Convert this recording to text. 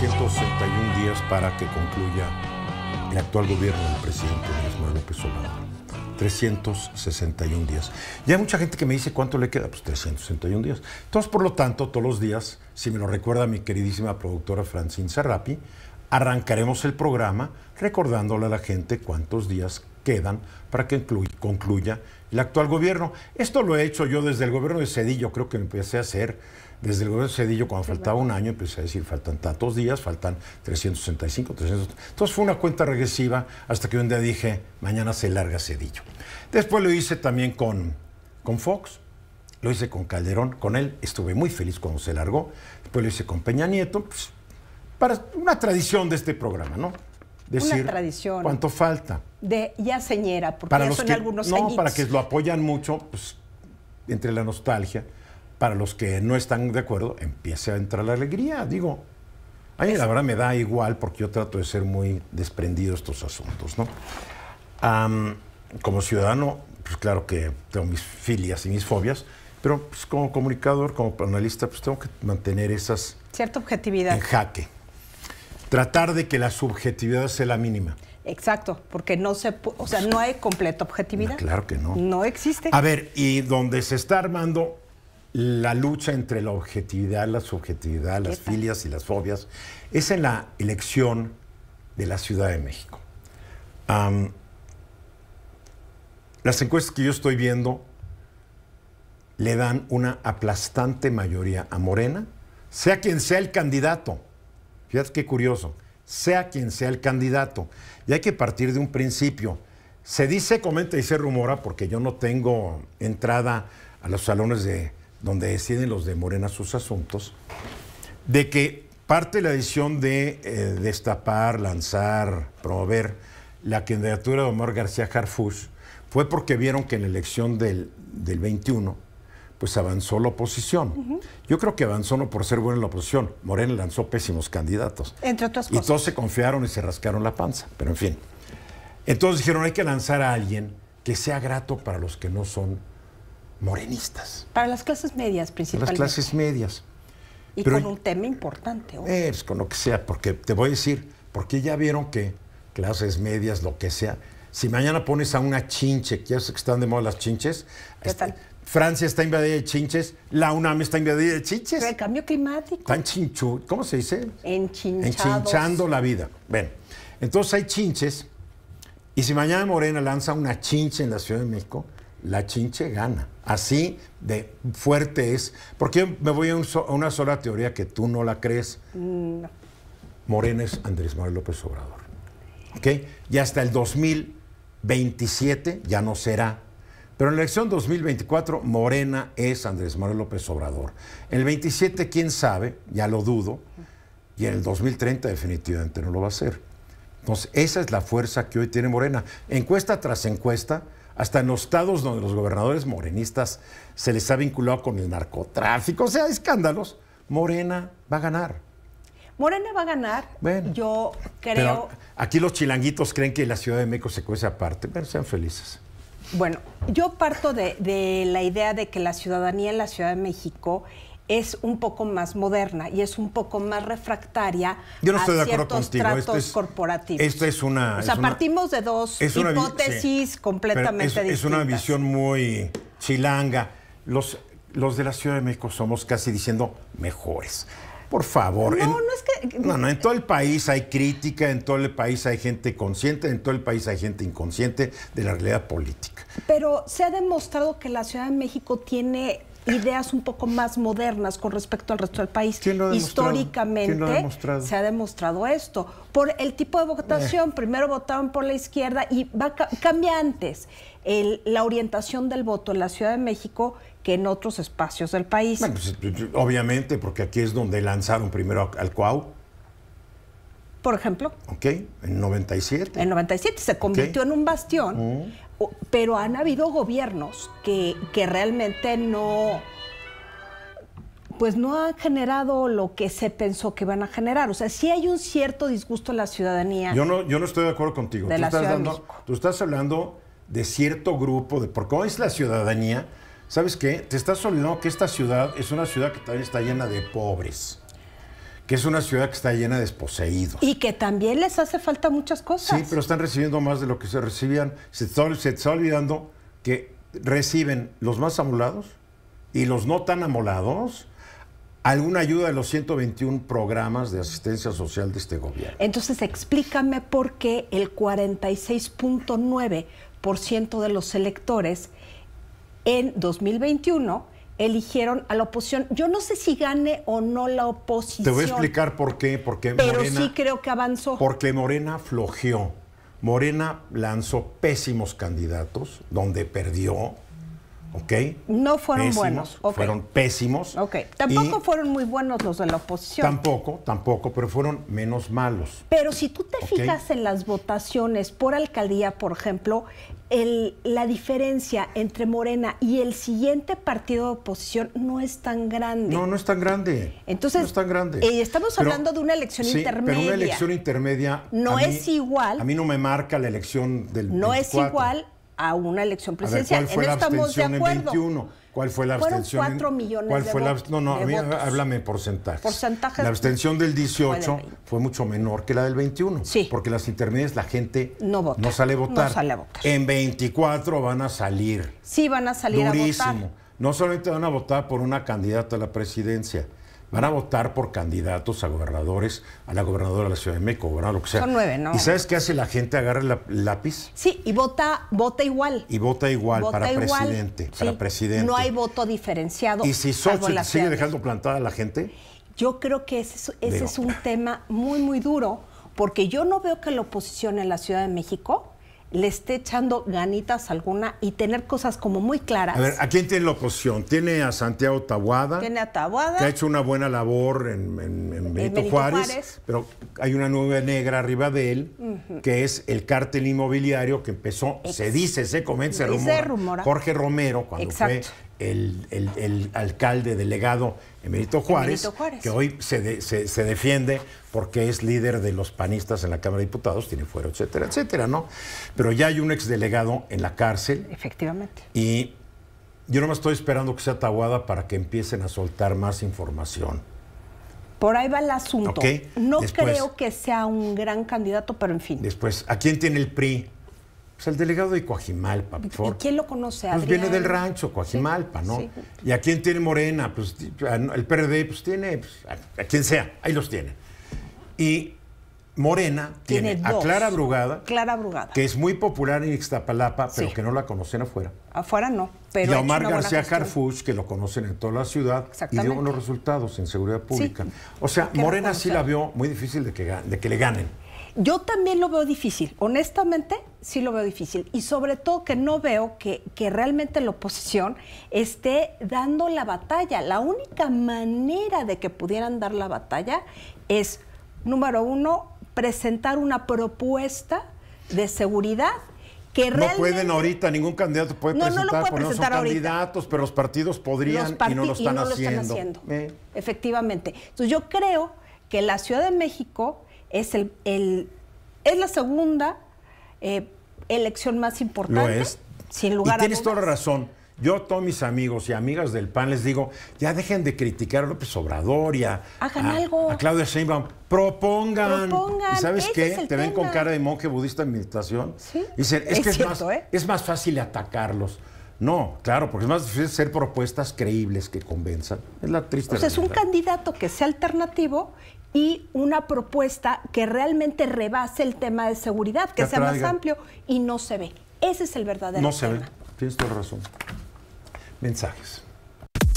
361 días para que concluya el actual gobierno del presidente Manuel López Obrador. 361 días. Y hay mucha gente que me dice cuánto le queda. Pues 361 días. Entonces, por lo tanto, todos los días, si me lo recuerda mi queridísima productora Francine Serrapi, arrancaremos el programa recordándole a la gente cuántos días quedan para que concluya el actual gobierno. Esto lo he hecho yo desde el gobierno de Cedillo, creo que empecé a hacer desde el gobierno de Cedillo, cuando faltaba un año, empecé a decir, faltan tantos días, faltan 365, 300. Entonces fue una cuenta regresiva hasta que un día dije, mañana se larga Cedillo. Después lo hice también con, con Fox, lo hice con Calderón, con él estuve muy feliz cuando se largó. Después lo hice con Peña Nieto, pues, para una tradición de este programa, ¿no? Decir una tradición. ¿Cuánto falta? De ya señera, porque para ya son que, No, para que lo apoyan mucho, pues, entre la nostalgia para los que no están de acuerdo, empiece a entrar la alegría. Digo, a mí la verdad me da igual porque yo trato de ser muy desprendido de estos asuntos, ¿no? como ciudadano, pues claro que tengo mis filias y mis fobias, pero pues, como comunicador, como analista, pues tengo que mantener esas... Cierta objetividad. En jaque. Tratar de que la subjetividad sea la mínima. Exacto, porque no se, o sea, no hay completa objetividad. claro que no. No existe. A ver, y donde se está armando la lucha entre la objetividad, la subjetividad, las filias y las fobias, es en la elección de la Ciudad de México. las encuestas que yo estoy viendo le dan una aplastante mayoría a Morena, sea quien sea el candidato. Fíjate qué curioso, sea quien sea el candidato. Y hay que partir de un principio. Se dice, comenta y se rumora, porque yo no tengo entrada a los salones de donde deciden los de Morena sus asuntos, de que parte de la decisión de eh, destapar, lanzar, promover la candidatura de Omar García Harfush fue porque vieron que en la elección del, 21 pues avanzó la oposición. Yo creo que avanzó no por ser en la oposición. Morena lanzó pésimos candidatos. Entre otras cosas. Y todos se confiaron y se rascaron la panza. Pero en fin. Entonces dijeron, hay que lanzar a alguien que sea grato para los que no son morenistas. Para las clases medias principalmente. Para las clases medias. Y con un tema importante. Eh, pues, con lo que sea, porque te voy a decir, porque ya vieron que clases medias, lo que sea, si mañana pones a una chinche, que ya que están de moda las chinches, este, Francia está invadida de chinches, la UNAM está invadida de chinches. Pero el cambio climático. Están chinchu, ¿cómo se dice? Enchinchando la vida. Bueno, entonces hay chinches, y si mañana Morena lanza una chinche en la Ciudad de México, la chinche gana. Así de fuerte es. Porque me voy a, una sola teoría que tú no la crees. Mm, Morena es Andrés Manuel López Obrador. ¿Ok? Y hasta el 2027 ya no será. Pero en la elección 2024, Morena es Andrés Manuel López Obrador. el 27, quién sabe, ya lo dudo. Y en el 2030 definitivamente no lo va a ser. Entonces, esa es la fuerza que hoy tiene Morena. Encuesta tras encuesta, hasta en los estados donde los gobernadores morenistas se les ha vinculado con el narcotráfico, o sea, escándalos, Morena va a ganar. Morena va a ganar. Bueno, yo creo. aquí los chilanguitos creen que la Ciudad de México se cuece aparte. pero sean felices. Bueno, yo parto de, de la idea de que la ciudadanía en la Ciudad de México es un poco más moderna y es un poco más refractaria Yo a de acuerdo contigo. esto es, corporativos. Esto es una... O sea, partimos de dos hipótesis completamente es, distintas. Es una visión muy chilanga. Los, los de la Ciudad de México somos casi diciendo mejores. Por favor. No, no es que. No, no, en todo el país hay crítica, en todo el país hay gente consciente, en todo el país hay gente inconsciente de la realidad política. Pero se ha demostrado que la Ciudad de México tiene ideas un poco más modernas con respecto al resto del país. Históricamente se ha demostrado esto. Por el tipo de votación, eh. primero votaban por la izquierda y va, cambia antes el, la orientación del voto en la Ciudad de México que en otros espacios del país. Pues, eh, eh, obviamente, porque aquí es donde lanzaron primero al CUAU. Por ejemplo. Ok, en 97. En 97 se convirtió en un bastión. Mm pero han habido gobiernos que, que realmente no, pues no han generado lo que se pensó que van a generar. O sea, sí hay un cierto disgusto en la ciudadanía. Yo no, yo no estoy de acuerdo contigo. tú, estás hablando de cierto grupo, de por cómo es la ciudadanía. ¿Sabes qué? Te estás olvidando que esta ciudad es una ciudad que también está llena de pobres que es una ciudad que está llena de desposeídos. Y que también les hace falta muchas cosas. Sí, pero están recibiendo más de lo que se recibían. Se está, se está olvidando que reciben los más amolados y los no tan amolados alguna ayuda de los 121 programas de asistencia social de este gobierno. Entonces, explícame por qué el 46.9% de los electores en 2021 eligieron a la oposición. Yo no sé si gane o no la oposición. Te voy a explicar por qué. Porque pero sí creo que avanzó. Porque Morena flojeó. Morena lanzó pésimos candidatos, donde perdió ¿ok? No fueron buenos. Fueron pésimos. Ok. Tampoco fueron muy buenos los de la oposición. Tampoco, tampoco, pero fueron menos malos. Pero si tú te fijas en las votaciones por alcaldía, por ejemplo, la diferencia entre Morena y el siguiente partido de oposición no es tan grande. No, no es tan grande. Entonces, no es tan grande. Eh, estamos hablando de una elección intermedia. Pero una elección intermedia. No es igual. A mí no me marca la elección del. No es igual a una elección presidencial. ¿Cuál fue la abstención en 21? ¿Cuál fue la abstención? Fueron 4 millones ¿cuál fue la, No, no, háblame porcentaje porcentajes. La abstención del 18 fue, mucho menor que la del 21. Sí. Porque las intermedias la gente no, sale a votar. En 24 van a salir. Sí, van a salir Durísimo. a votar. No solamente van a votar por una candidata a la presidencia van a votar por candidatos a gobernadores, a la gobernadora de la Ciudad de México, ¿verdad? lo que sea. Son nueve, ¿no? ¿Y sabes qué hace la gente? Agarra el lápiz. Sí, y vota, vota igual. Y vota igual para presidente, para presidente. No hay voto diferenciado. ¿Y si Sochi sigue dejando plantada a la gente? Yo creo que ese es un tema muy, muy duro, porque yo no veo que la oposición en la Ciudad de México le esté echando ganitas alguna y tener cosas como muy claras. A ver, ¿a quién tiene la oposición? Tiene a Santiago Tabuada. Tiene a Tabuada. Que ha hecho una buena labor en, Benito, Juárez, Pero hay una nube negra arriba de él, que es el cártel inmobiliario que empezó, se dice, se comienza el rumor, Jorge Romero, cuando fue el, alcalde delegado Emerito Juárez, que hoy se, defiende porque es líder de los panistas en la Cámara de Diputados, tiene fuero, etcétera, etcétera, ¿no? Pero ya hay un exdelegado en la cárcel. Efectivamente. Y yo no me estoy esperando que sea Tahuada para que empiecen a soltar más información. Por ahí va el asunto. No creo que sea un gran candidato, pero en fin. Después, ¿a quién tiene el PRI o pues sea, el delegado de Coajimalpa, por ¿Y quién lo conoce, Adrián? Pues viene del rancho, Coajimalpa, ¿no? ¿Y a quién tiene Morena? Pues el PRD, pues tiene, pues, a, quien sea, ahí los tiene. Y Morena tiene, a Clara Brugada. Clara Brugada. Que es muy popular en Ixtapalapa, pero que no la conocen afuera. Afuera no, pero. Y Omar García Harfuch, que lo conocen en toda la ciudad. Y dio unos resultados en seguridad pública. O sea, Morena sí la vio muy difícil de que, de que le ganen. Yo también lo veo difícil. Honestamente, sí lo veo difícil. Y sobre todo que no veo que, realmente la oposición esté dando la batalla. La única manera de que pudieran dar la batalla es, número uno, presentar una propuesta de seguridad. Que realmente... No pueden ahorita, ningún candidato puede presentar, no no son candidatos, pero los partidos podrían y no lo están haciendo. Eh. Efectivamente. Entonces yo creo que la Ciudad de México es, el, el, es la segunda eh, elección más importante. es. Sin lugar y tienes toda la razón. Yo a todos mis amigos y amigas del PAN les digo, ya dejen de criticar a López Obrador a, Claudia Sheinbaum. Propongan. ¿Y sabes qué? Te ven con cara de monje budista en meditación. Y dicen, es, ¿eh? es más fácil atacarlos. No, claro, porque es más difícil ser propuestas creíbles que convenzan. Es la triste. es un candidato que sea alternativo y una propuesta que realmente rebase el tema de seguridad, que, sea más amplio y no se ve. Ese es el verdadero no No se ve. Tienes toda razón. Mensajes.